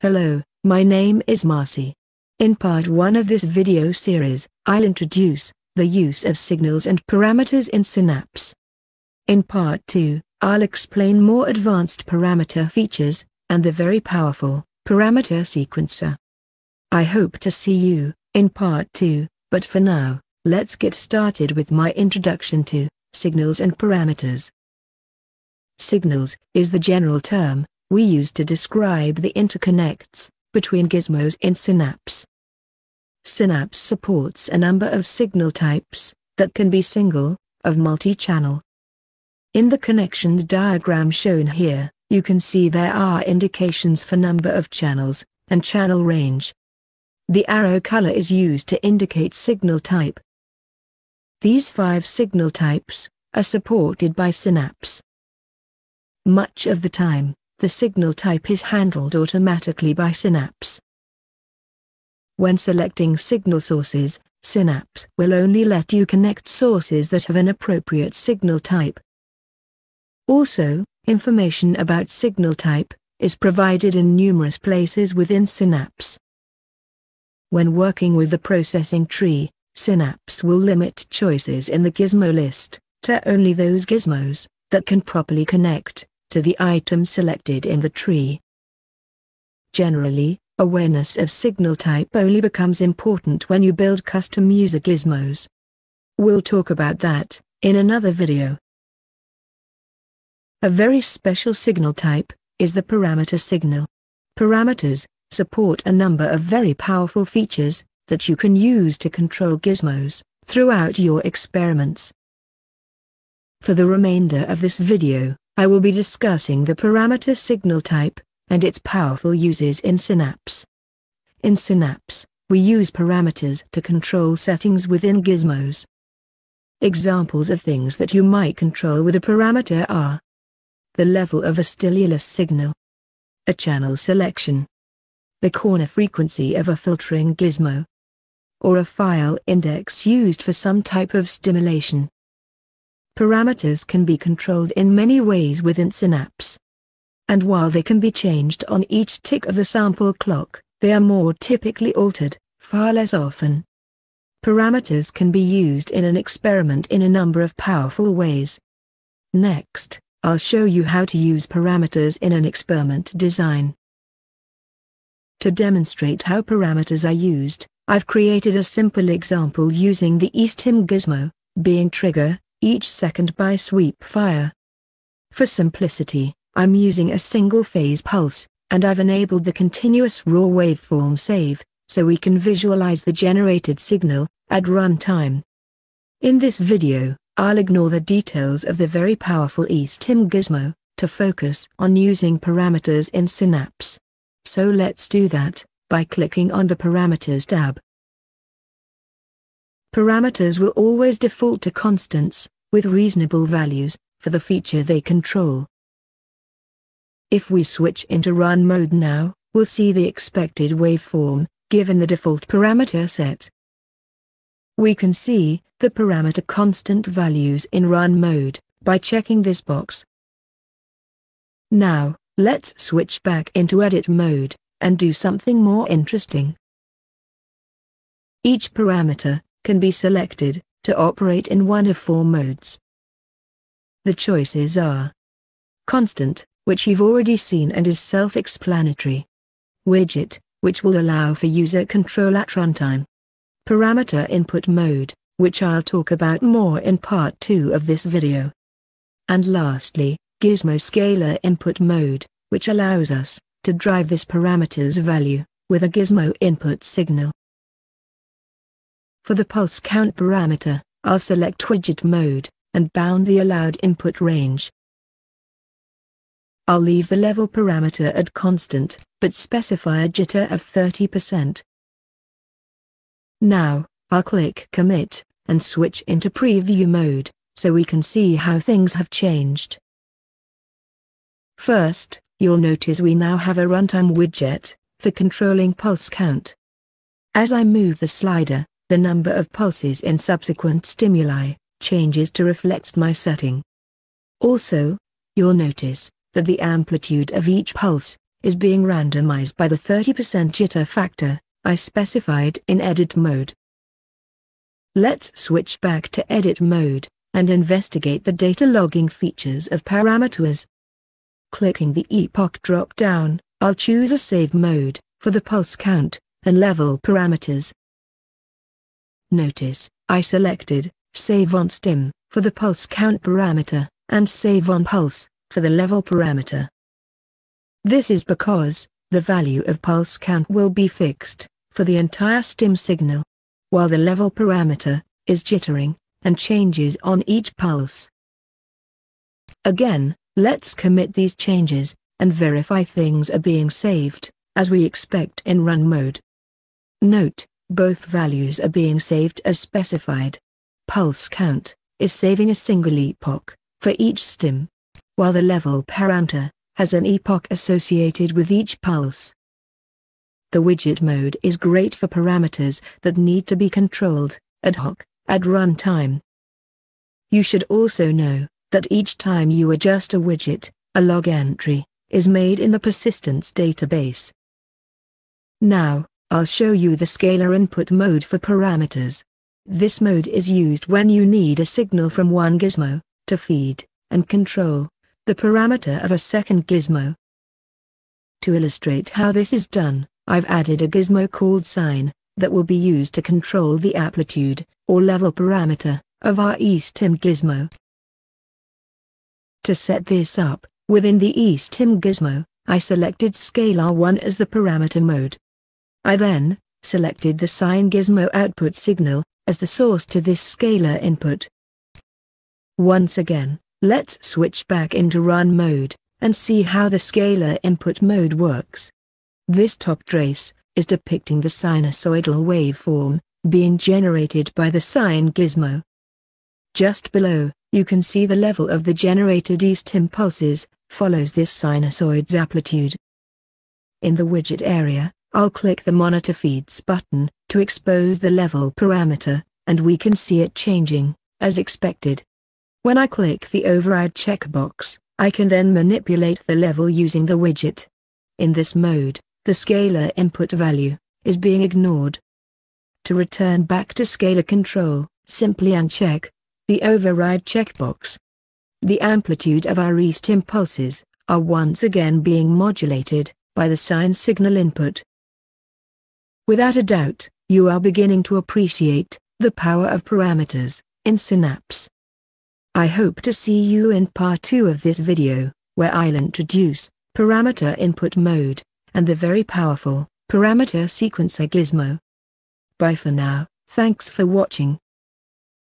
Hello, my name is Marcy. In part 1 of this video series, I'll introduce the use of signals and parameters in Synapse. In part 2, I'll explain more advanced parameter features, and the very powerful parameter sequencer. I hope to see you in part 2, but for now, let's get started with my introduction to signals and parameters. Signals is the general term we use to describe the interconnects between gizmos in Synapse. Synapse supports a number of signal types that can be single, of multi-channel. In the connections diagram shown here, you can see there are indications for number of channels, and channel range. The arrow color is used to indicate signal type. These five signal types are supported by Synapse. Much of the time, the signal type is handled automatically by Synapse. When selecting signal sources, Synapse will only let you connect sources that have an appropriate signal type. Also, information about signal type is provided in numerous places within Synapse. When working with the processing tree, Synapse will limit choices in the gizmo list to only those gizmos that can properly connect to the item selected in the tree. Generally, awareness of signal type only becomes important when you build custom user gizmos. We'll talk about that in another video. A very special signal type is the parameter signal. Parameters support a number of very powerful features that you can use to control gizmos throughout your experiments. For the remainder of this video, I will be discussing the parameter signal type, and its powerful uses in Synapse. In Synapse, we use parameters to control settings within gizmos. Examples of things that you might control with a parameter are the level of a stimulus signal, a channel selection, the corner frequency of a filtering gizmo, or a file index used for some type of stimulation. Parameters can be controlled in many ways within Synapse. And while they can be changed on each tick of the sample clock, they are more typically altered, far less often. Parameters can be used in an experiment in a number of powerful ways. Next, I'll show you how to use parameters in an experiment design. To demonstrate how parameters are used, I've created a simple example using the Eastim gizmo, being trigger, each second by sweep fire. For simplicity, I'm using a single phase pulse, and I've enabled the continuous raw waveform save, so we can visualize the generated signal, at runtime. In this video, I'll ignore the details of the very powerful eSTIM gizmo, to focus on using parameters in Synapse. So let's do that, by clicking on the Parameters tab parameters will always default to constants, with reasonable values, for the feature they control. If we switch into run mode now, we'll see the expected waveform, given the default parameter set. We can see the parameter constant values in run mode by checking this box. Now, let's switch back into edit mode and do something more interesting. Each parameter can be selected, to operate in one of four modes. The choices are Constant, which you've already seen and is self-explanatory. Widget, which will allow for user control at runtime. Parameter input mode, which I'll talk about more in part 2 of this video. And lastly, Gizmo Scalar input mode, which allows us, to drive this parameter's value, with a gizmo input signal. For the pulse count parameter, I'll select widget mode, and bound the allowed input range. I'll leave the level parameter at constant, but specify a jitter of 30%. Now, I'll click commit, and switch into preview mode, so we can see how things have changed. First, you'll notice we now have a runtime widget, for controlling pulse count. As I move the slider, the number of pulses in subsequent stimuli changes to reflect my setting. Also, you'll notice that the amplitude of each pulse is being randomized by the 30% jitter factor I specified in edit mode. Let's switch back to edit mode and investigate the data logging features of parameters. Clicking the epoch drop-down, I'll choose a save mode for the pulse count and level parameters. Notice, I selected, Save on Stim, for the pulse count parameter, and Save on Pulse, for the level parameter. This is because, the value of pulse count will be fixed, for the entire stim signal, while the level parameter, is jittering, and changes on each pulse. Again, let's commit these changes, and verify things are being saved, as we expect in run mode. Note, both values are being saved as specified. Pulse count is saving a single epoch for each stim, while the level parameter has an epoch associated with each pulse. The widget mode is great for parameters that need to be controlled ad hoc at runtime. You should also know that each time you adjust a widget, a log entry is made in the persistence database. Now, I'll show you the scalar input mode for parameters. This mode is used when you need a signal from one gizmo, to feed, and control, the parameter of a second gizmo. To illustrate how this is done, I've added a gizmo called sign, that will be used to control the amplitude, or level parameter, of our eSTIM gizmo. To set this up, within the eSTIM gizmo, I selected scalar 1 as the parameter mode. I then, selected the sine gizmo output signal, as the source to this scalar input. Once again, let's switch back into run mode, and see how the scalar input mode works. This top trace, is depicting the sinusoidal waveform, being generated by the sine gizmo. Just below, you can see the level of the generated east impulses, follows this sinusoid's amplitude. In the widget area, I'll click the monitor feeds button to expose the level parameter, and we can see it changing, as expected. When I click the override checkbox, I can then manipulate the level using the widget. In this mode, the scalar input value is being ignored. To return back to scalar control, simply uncheck the override checkbox. The amplitude of our east impulses are once again being modulated by the sine signal input. Without a doubt, you are beginning to appreciate the power of parameters in Synapse. I hope to see you in part 2 of this video, where I'll introduce parameter input mode and the very powerful parameter sequencer gizmo. Bye for now, thanks for watching.